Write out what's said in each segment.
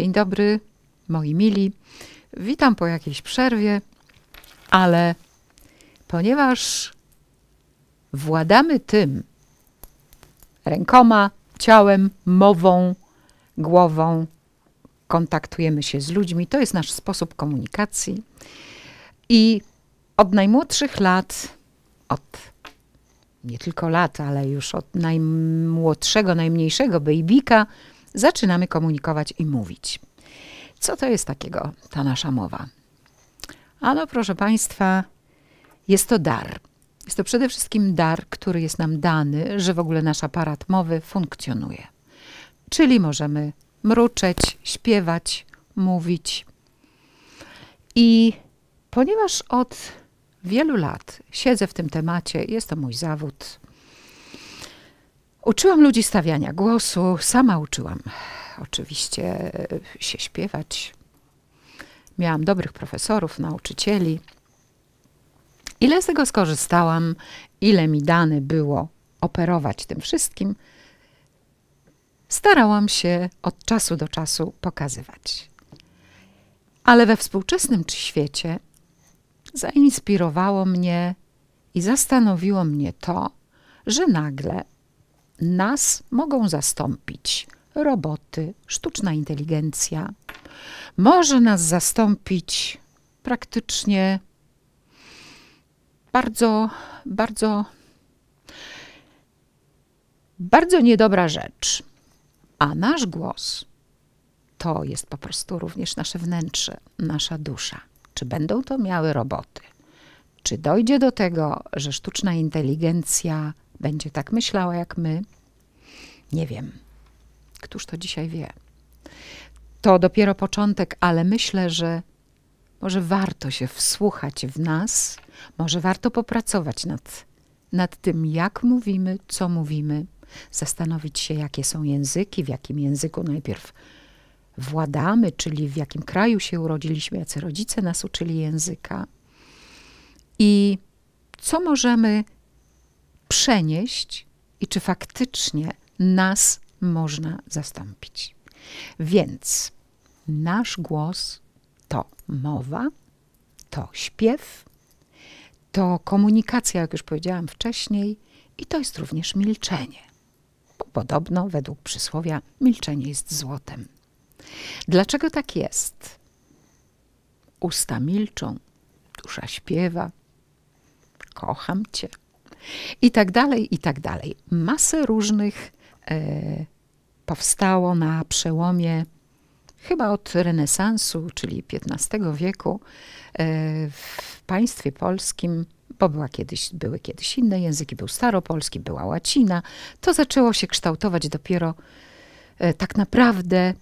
Dzień dobry, moi mili. Witam po jakiejś przerwie, ale ponieważ władamy tym rękoma, ciałem, mową, głową, kontaktujemy się z ludźmi, to jest nasz sposób komunikacji. I od najmłodszych lat, od nie tylko lat, ale już od najmłodszego, najmniejszego babyka, zaczynamy komunikować i mówić. Co to jest takiego ta nasza mowa? Ano, proszę Państwa, jest to dar. Jest to przede wszystkim dar, który jest nam dany, że w ogóle nasz aparat mowy funkcjonuje. Czyli możemy mruczeć, śpiewać, mówić. I ponieważ od wielu lat siedzę w tym temacie, jest to mój zawód, Uczyłam ludzi stawiania głosu, sama uczyłam oczywiście e, się śpiewać. Miałam dobrych profesorów, nauczycieli. Ile z tego skorzystałam, ile mi dane było operować tym wszystkim, starałam się od czasu do czasu pokazywać. Ale we współczesnym świecie zainspirowało mnie i zastanowiło mnie to, że nagle nas mogą zastąpić roboty, sztuczna inteligencja. Może nas zastąpić praktycznie bardzo, bardzo, bardzo niedobra rzecz. A nasz głos to jest po prostu również nasze wnętrze, nasza dusza. Czy będą to miały roboty? Czy dojdzie do tego, że sztuczna inteligencja będzie tak myślała jak my? Nie wiem. Któż to dzisiaj wie? To dopiero początek, ale myślę, że może warto się wsłuchać w nas, może warto popracować nad, nad tym, jak mówimy, co mówimy, zastanowić się, jakie są języki, w jakim języku najpierw władamy, czyli w jakim kraju się urodziliśmy, jacy rodzice nas uczyli języka i co możemy przenieść i czy faktycznie nas można zastąpić. Więc nasz głos to mowa, to śpiew, to komunikacja, jak już powiedziałam wcześniej, i to jest również milczenie. podobno, według przysłowia, milczenie jest złotem. Dlaczego tak jest? Usta milczą, dusza śpiewa. Kocham cię, i tak dalej, i tak dalej. Masę różnych e, powstało na przełomie chyba od renesansu, czyli XV wieku, e, w państwie polskim, bo była kiedyś, były kiedyś inne języki, był staropolski, była łacina, to zaczęło się kształtować dopiero e, tak naprawdę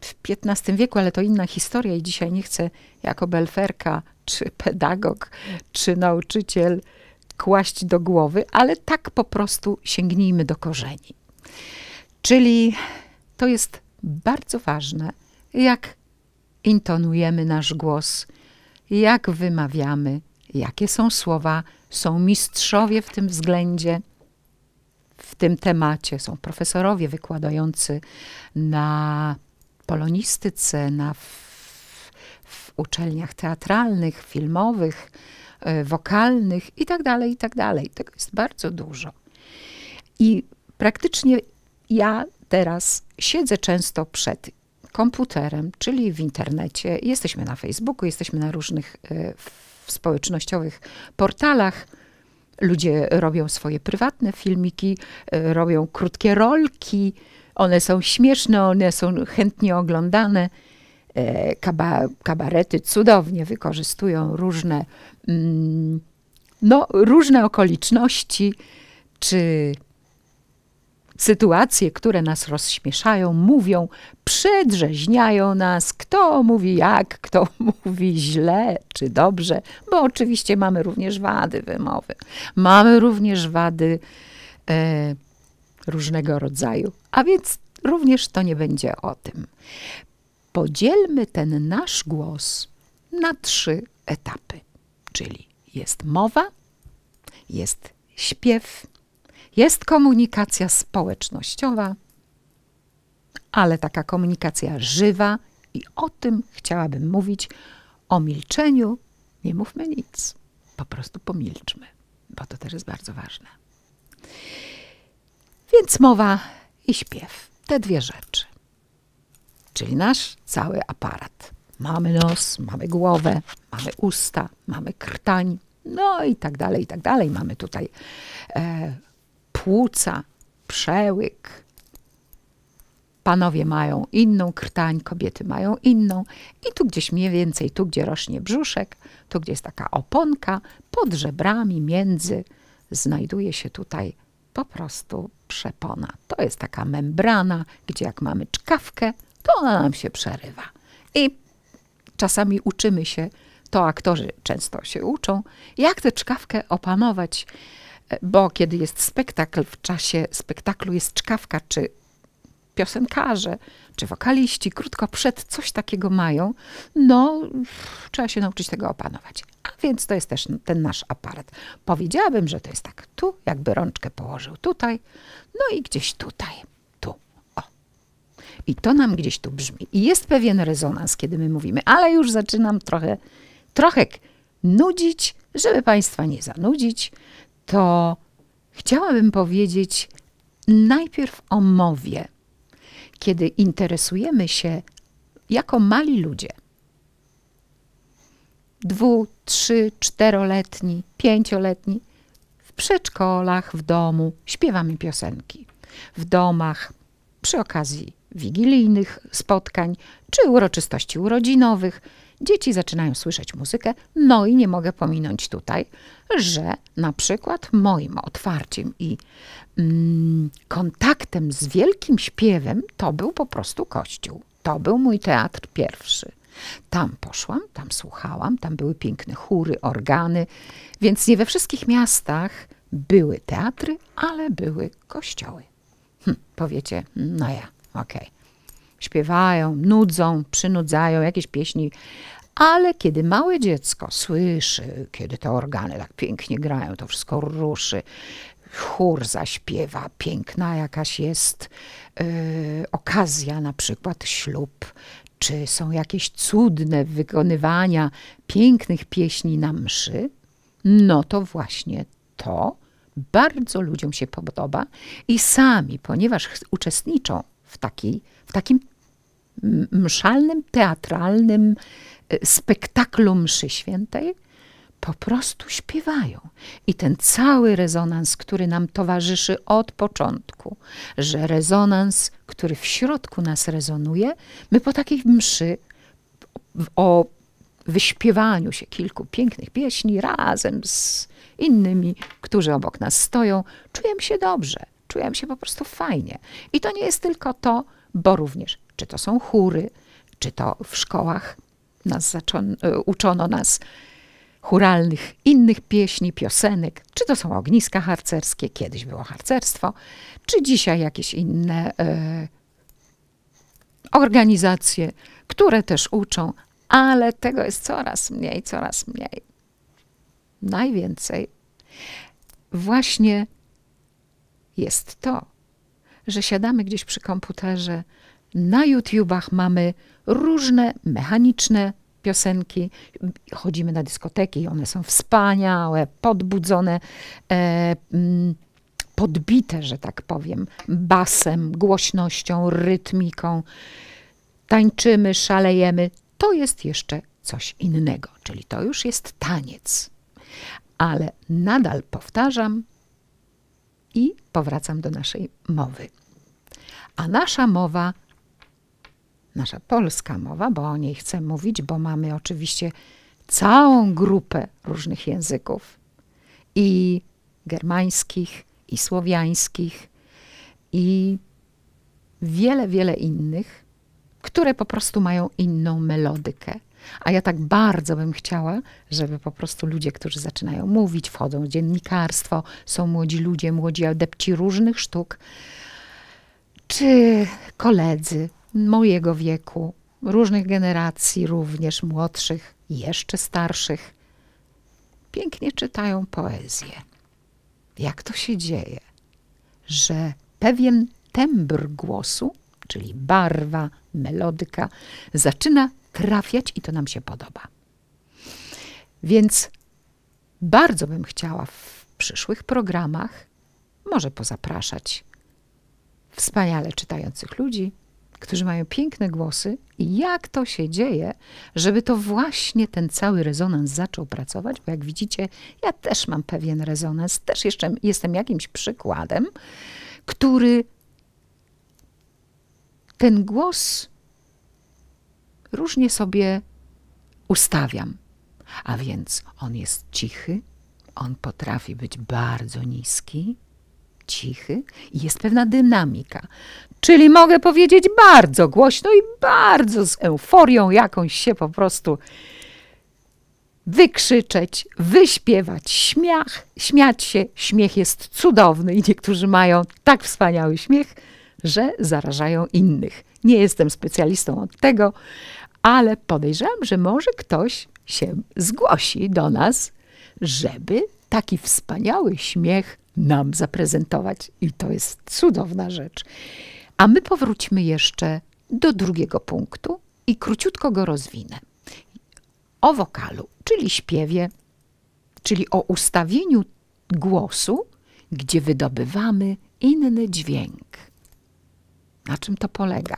w XV wieku, ale to inna historia i dzisiaj nie chcę jako belferka, czy pedagog, czy nauczyciel kłaść do głowy, ale tak po prostu sięgnijmy do korzeni. Czyli to jest bardzo ważne, jak intonujemy nasz głos, jak wymawiamy, jakie są słowa. Są mistrzowie w tym względzie, w tym temacie, są profesorowie wykładający na polonistyce, na w, w uczelniach teatralnych, filmowych E, wokalnych i tak dalej, i tak dalej. Tego jest bardzo dużo. I praktycznie ja teraz siedzę często przed komputerem, czyli w internecie. Jesteśmy na Facebooku, jesteśmy na różnych e, społecznościowych portalach. Ludzie robią swoje prywatne filmiki, e, robią krótkie rolki. One są śmieszne, one są chętnie oglądane. E, kaba, kabarety cudownie wykorzystują różne, mm, no, różne okoliczności czy sytuacje, które nas rozśmieszają, mówią, przedrzeźniają nas, kto mówi jak, kto mówi źle czy dobrze, bo oczywiście mamy również wady wymowy. Mamy również wady e, różnego rodzaju, a więc również to nie będzie o tym podzielmy ten nasz głos na trzy etapy, czyli jest mowa, jest śpiew, jest komunikacja społecznościowa, ale taka komunikacja żywa i o tym chciałabym mówić. O milczeniu nie mówmy nic, po prostu pomilczmy, bo to też jest bardzo ważne. Więc mowa i śpiew, te dwie rzeczy czyli nasz cały aparat. Mamy nos, mamy głowę, mamy usta, mamy krtań, no i tak dalej, i tak dalej. Mamy tutaj e, płuca, przełyk. Panowie mają inną krtań, kobiety mają inną. I tu gdzieś mniej więcej, tu gdzie rośnie brzuszek, tu gdzie jest taka oponka, pod żebrami, między, znajduje się tutaj po prostu przepona. To jest taka membrana, gdzie jak mamy czkawkę, to ona nam się przerywa. I czasami uczymy się, to aktorzy często się uczą, jak tę czkawkę opanować, e, bo kiedy jest spektakl, w czasie spektaklu jest czkawka, czy piosenkarze, czy wokaliści krótko przed coś takiego mają, no trzeba się nauczyć tego opanować. A więc to jest też ten nasz aparat. Powiedziałabym, że to jest tak tu, jakby rączkę położył tutaj, no i gdzieś tutaj. I to nam gdzieś tu brzmi. I jest pewien rezonans, kiedy my mówimy, ale już zaczynam trochę, trochę nudzić, żeby Państwa nie zanudzić, to chciałabym powiedzieć najpierw o mowie. Kiedy interesujemy się jako mali ludzie, dwu, trzy, czteroletni, pięcioletni, w przedszkolach, w domu śpiewamy piosenki, w domach, przy okazji wigilijnych spotkań czy uroczystości urodzinowych. Dzieci zaczynają słyszeć muzykę, no i nie mogę pominąć tutaj, że na przykład moim otwarciem i mm, kontaktem z wielkim śpiewem to był po prostu kościół. To był mój teatr pierwszy. Tam poszłam, tam słuchałam, tam były piękne chóry, organy, więc nie we wszystkich miastach były teatry, ale były kościoły. Hm, powiecie, mm, no ja. Okej. Okay. Śpiewają, nudzą, przynudzają jakieś pieśni ale kiedy małe dziecko słyszy, kiedy te organy tak pięknie grają, to wszystko ruszy, chór zaśpiewa, piękna jakaś jest yy, okazja, na przykład ślub, czy są jakieś cudne wykonywania pięknych pieśni na mszy, no to właśnie to bardzo ludziom się podoba i sami, ponieważ uczestniczą w, takiej, w takim mszalnym, teatralnym e, spektaklu mszy świętej, po prostu śpiewają. I ten cały rezonans, który nam towarzyszy od początku, że rezonans, który w środku nas rezonuje, my po takiej mszy o wyśpiewaniu się kilku pięknych pieśni razem z innymi, którzy obok nas stoją, czujemy się dobrze czułem się po prostu fajnie. I to nie jest tylko to, bo również, czy to są chóry, czy to w szkołach nas e, uczono nas churalnych, innych pieśni, piosenek, czy to są ogniska harcerskie, kiedyś było harcerstwo, czy dzisiaj jakieś inne e, organizacje, które też uczą, ale tego jest coraz mniej, coraz mniej. Najwięcej właśnie jest to, że siadamy gdzieś przy komputerze, na YouTubach mamy różne mechaniczne piosenki, chodzimy na dyskoteki, one są wspaniałe, podbudzone, e, mm, podbite, że tak powiem, basem, głośnością, rytmiką. Tańczymy, szalejemy. To jest jeszcze coś innego, czyli to już jest taniec. Ale nadal powtarzam, i powracam do naszej mowy. A nasza mowa, nasza polska mowa, bo o niej chcę mówić, bo mamy oczywiście całą grupę różnych języków i germańskich, i słowiańskich, i wiele, wiele innych, które po prostu mają inną melodykę, a ja tak bardzo bym chciała, żeby po prostu ludzie, którzy zaczynają mówić, wchodzą w dziennikarstwo, są młodzi ludzie, młodzi adepci różnych sztuk, czy koledzy mojego wieku, różnych generacji, również młodszych, jeszcze starszych, pięknie czytają poezję. Jak to się dzieje, że pewien tembr głosu, czyli barwa, melodyka, zaczyna trafiać i to nam się podoba. Więc bardzo bym chciała w przyszłych programach może pozapraszać wspaniale czytających ludzi, którzy mają piękne głosy i jak to się dzieje, żeby to właśnie ten cały rezonans zaczął pracować, bo jak widzicie, ja też mam pewien rezonans, też jeszcze jestem jakimś przykładem, który ten głos różnie sobie ustawiam. A więc on jest cichy, on potrafi być bardzo niski, cichy i jest pewna dynamika. Czyli mogę powiedzieć bardzo głośno i bardzo z euforią jakąś się po prostu wykrzyczeć, wyśpiewać śmiach, śmiać się. Śmiech jest cudowny i niektórzy mają tak wspaniały śmiech, że zarażają innych. Nie jestem specjalistą od tego, ale podejrzewam, że może ktoś się zgłosi do nas, żeby taki wspaniały śmiech nam zaprezentować. I to jest cudowna rzecz. A my powróćmy jeszcze do drugiego punktu i króciutko go rozwinę. O wokalu, czyli śpiewie, czyli o ustawieniu głosu, gdzie wydobywamy inny dźwięk. Na czym to polega?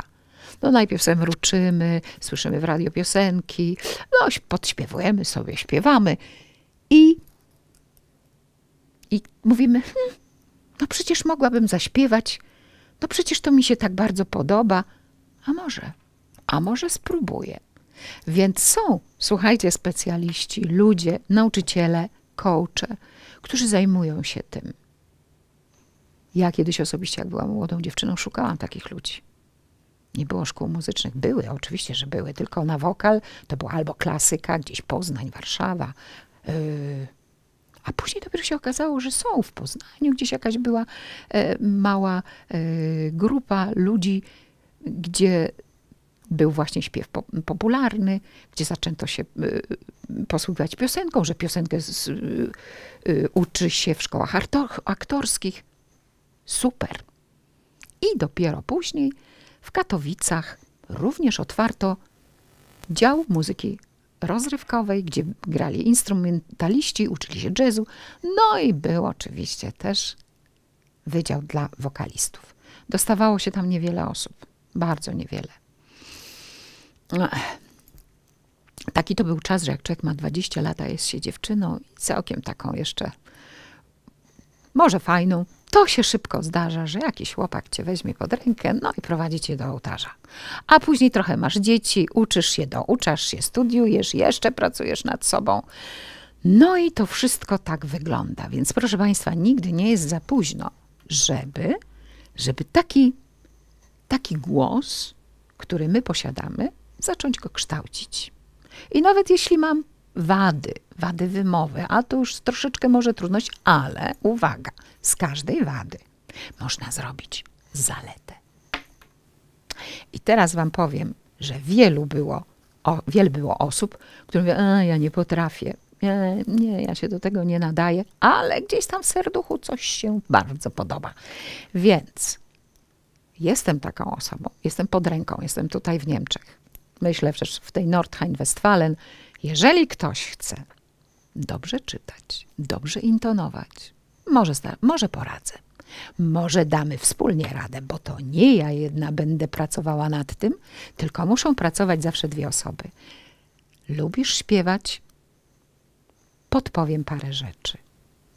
No najpierw sobie mruczymy, słyszymy w radio piosenki, no podśpiewujemy sobie, śpiewamy i, i mówimy, hm, no przecież mogłabym zaśpiewać, no przecież to mi się tak bardzo podoba, a może, a może spróbuję. Więc są, słuchajcie, specjaliści, ludzie, nauczyciele, coache, którzy zajmują się tym. Ja kiedyś osobiście, jak byłam młodą dziewczyną, szukałam takich ludzi nie było szkół muzycznych. Były, oczywiście, że były, tylko na wokal to była albo klasyka, gdzieś Poznań, Warszawa. Yy, a później dopiero się okazało, że są w Poznaniu, gdzieś jakaś była e, mała e, grupa ludzi, gdzie był właśnie śpiew popularny, gdzie zaczęto się e, posługiwać piosenką, że piosenkę z, uczy się w szkołach aktorskich. Super. I dopiero później w Katowicach również otwarto dział muzyki rozrywkowej, gdzie grali instrumentaliści, uczyli się jazzu, no i był oczywiście też wydział dla wokalistów. Dostawało się tam niewiele osób, bardzo niewiele. No, taki to był czas, że jak człowiek ma 20 lat, a jest się dziewczyną i całkiem taką jeszcze, może fajną, to się szybko zdarza, że jakiś chłopak cię weźmie pod rękę, no i prowadzi cię do ołtarza. A później trochę masz dzieci, uczysz się, douczasz się, studiujesz, jeszcze pracujesz nad sobą. No i to wszystko tak wygląda. Więc proszę Państwa, nigdy nie jest za późno, żeby, żeby taki, taki głos, który my posiadamy, zacząć go kształcić. I nawet jeśli mam wady, wady wymowy, a to już troszeczkę może trudność, ale uwaga, z każdej wady można zrobić zaletę. I teraz wam powiem, że wielu było, o, wiele było osób, które mówią, e, ja nie potrafię, nie, nie, ja się do tego nie nadaję, ale gdzieś tam w serduchu coś się bardzo podoba. Więc jestem taką osobą, jestem pod ręką, jestem tutaj w Niemczech. Myślę też w tej Nordrhein-Westfalen. Jeżeli ktoś chce dobrze czytać, dobrze intonować. Może, może poradzę. Może damy wspólnie radę, bo to nie ja jedna będę pracowała nad tym, tylko muszą pracować zawsze dwie osoby. Lubisz śpiewać? Podpowiem parę rzeczy.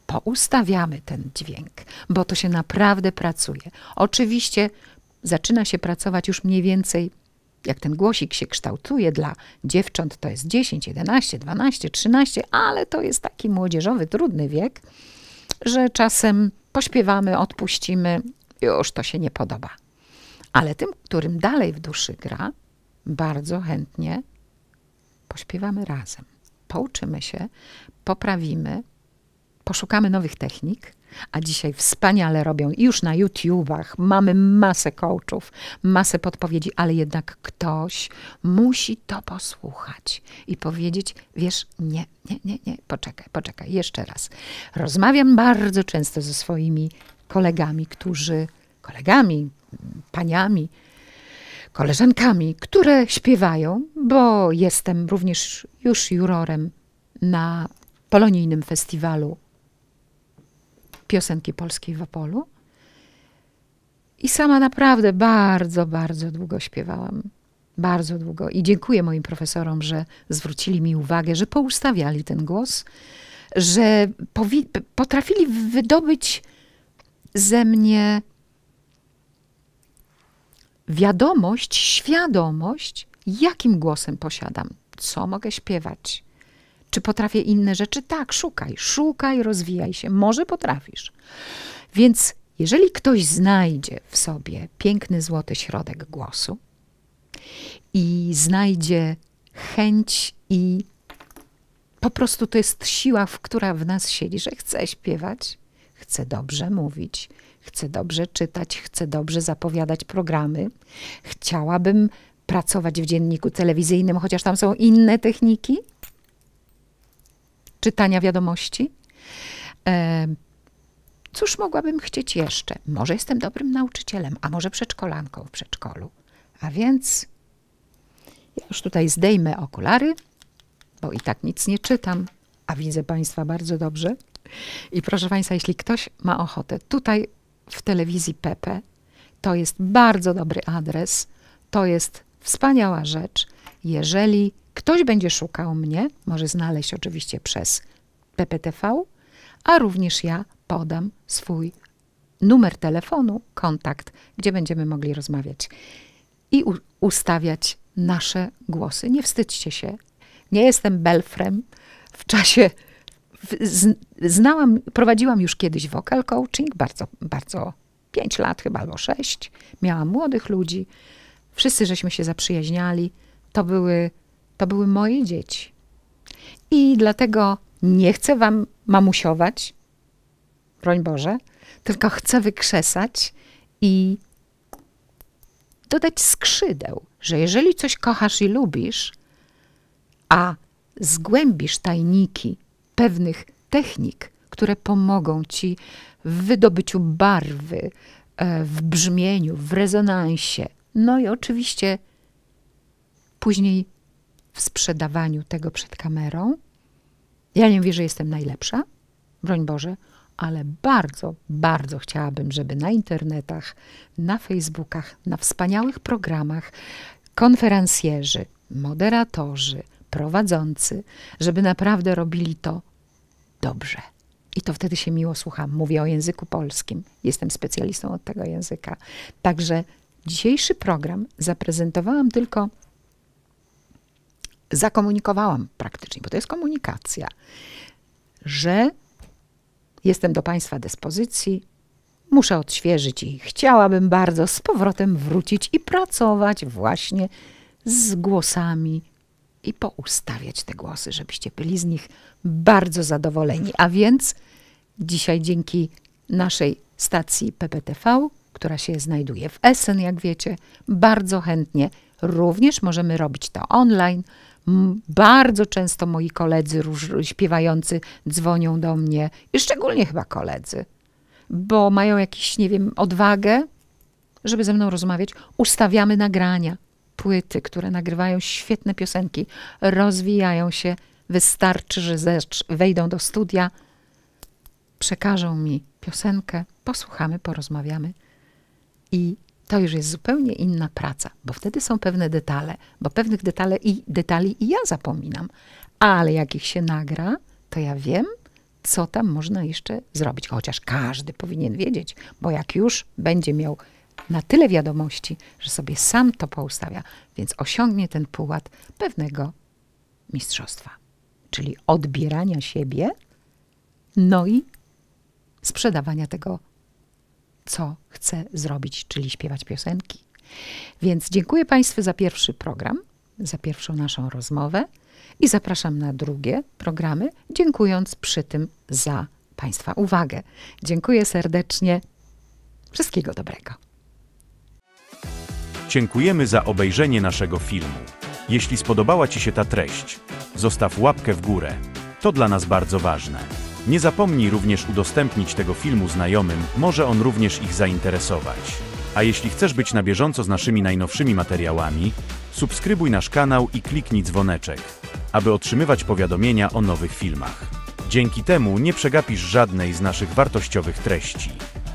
Poustawiamy ten dźwięk, bo to się naprawdę pracuje. Oczywiście zaczyna się pracować już mniej więcej jak ten głosik się kształtuje dla dziewcząt, to jest 10, 11, 12, 13, ale to jest taki młodzieżowy, trudny wiek, że czasem pośpiewamy, odpuścimy, już to się nie podoba. Ale tym, którym dalej w duszy gra, bardzo chętnie pośpiewamy razem. Pouczymy się, poprawimy, poszukamy nowych technik, a dzisiaj wspaniale robią I już na YouTubach. Mamy masę coachów, masę podpowiedzi, ale jednak ktoś musi to posłuchać i powiedzieć: Wiesz, nie, nie, nie, nie, poczekaj, poczekaj, jeszcze raz. Rozmawiam bardzo często ze swoimi kolegami, którzy, kolegami, paniami, koleżankami, które śpiewają, bo jestem również już jurorem na polonijnym festiwalu piosenki polskiej w Opolu. I sama naprawdę bardzo, bardzo długo śpiewałam. Bardzo długo. I dziękuję moim profesorom, że zwrócili mi uwagę, że poustawiali ten głos, że potrafili wydobyć ze mnie wiadomość, świadomość, jakim głosem posiadam, co mogę śpiewać czy potrafię inne rzeczy? Tak, szukaj, szukaj, rozwijaj się. Może potrafisz. Więc jeżeli ktoś znajdzie w sobie piękny złoty środek głosu i znajdzie chęć i po prostu to jest siła, w która w nas siedzi, że chce śpiewać, chce dobrze mówić, chce dobrze czytać, chce dobrze zapowiadać programy. Chciałabym pracować w dzienniku telewizyjnym, chociaż tam są inne techniki czytania wiadomości. E, cóż mogłabym chcieć jeszcze? Może jestem dobrym nauczycielem, a może przedszkolanką w przedszkolu. A więc ja już tutaj zdejmę okulary, bo i tak nic nie czytam, a widzę Państwa bardzo dobrze. I proszę Państwa, jeśli ktoś ma ochotę, tutaj w telewizji Pepe, to jest bardzo dobry adres, to jest wspaniała rzecz, jeżeli Ktoś będzie szukał mnie, może znaleźć oczywiście przez PPTV, a również ja podam swój numer telefonu, kontakt, gdzie będziemy mogli rozmawiać i ustawiać nasze głosy. Nie wstydźcie się. Nie jestem belfrem. W czasie znałam, prowadziłam już kiedyś vocal coaching, bardzo, bardzo 5 lat chyba albo 6. Miałam młodych ludzi. Wszyscy żeśmy się zaprzyjaźniali. To były to były moje dzieci. I dlatego nie chcę wam mamusiować, broń Boże, tylko chcę wykrzesać i dodać skrzydeł, że jeżeli coś kochasz i lubisz, a zgłębisz tajniki pewnych technik, które pomogą ci w wydobyciu barwy, e, w brzmieniu, w rezonansie. No i oczywiście później w sprzedawaniu tego przed kamerą. Ja nie mówię, że jestem najlepsza, broń Boże, ale bardzo, bardzo chciałabym, żeby na internetach, na Facebookach, na wspaniałych programach konferencjerzy, moderatorzy, prowadzący, żeby naprawdę robili to dobrze. I to wtedy się miło słucham. Mówię o języku polskim. Jestem specjalistą od tego języka. Także dzisiejszy program zaprezentowałam tylko zakomunikowałam praktycznie, bo to jest komunikacja, że jestem do Państwa dyspozycji, muszę odświeżyć i chciałabym bardzo z powrotem wrócić i pracować właśnie z głosami i poustawiać te głosy, żebyście byli z nich bardzo zadowoleni. A więc dzisiaj dzięki naszej stacji PPTV, która się znajduje w Essen, jak wiecie, bardzo chętnie również możemy robić to online bardzo często moi koledzy róż, śpiewający dzwonią do mnie, i szczególnie chyba koledzy, bo mają jakiś, nie wiem, odwagę, żeby ze mną rozmawiać. Ustawiamy nagrania, płyty, które nagrywają świetne piosenki, rozwijają się. Wystarczy, że wejdą do studia, przekażą mi piosenkę, posłuchamy, porozmawiamy i to już jest zupełnie inna praca, bo wtedy są pewne detale, bo pewnych detale i, detali i ja zapominam, ale jak ich się nagra, to ja wiem, co tam można jeszcze zrobić. Chociaż każdy powinien wiedzieć, bo jak już będzie miał na tyle wiadomości, że sobie sam to poustawia, więc osiągnie ten pułap pewnego mistrzostwa, czyli odbierania siebie, no i sprzedawania tego co chcę zrobić, czyli śpiewać piosenki. Więc dziękuję Państwu za pierwszy program, za pierwszą naszą rozmowę i zapraszam na drugie programy, dziękując przy tym za Państwa uwagę. Dziękuję serdecznie. Wszystkiego dobrego. Dziękujemy za obejrzenie naszego filmu. Jeśli spodobała Ci się ta treść, zostaw łapkę w górę. To dla nas bardzo ważne. Nie zapomnij również udostępnić tego filmu znajomym, może on również ich zainteresować. A jeśli chcesz być na bieżąco z naszymi najnowszymi materiałami, subskrybuj nasz kanał i kliknij dzwoneczek, aby otrzymywać powiadomienia o nowych filmach. Dzięki temu nie przegapisz żadnej z naszych wartościowych treści.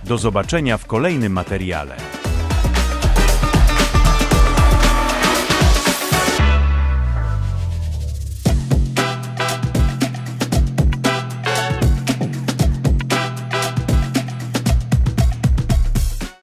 Do zobaczenia w kolejnym materiale.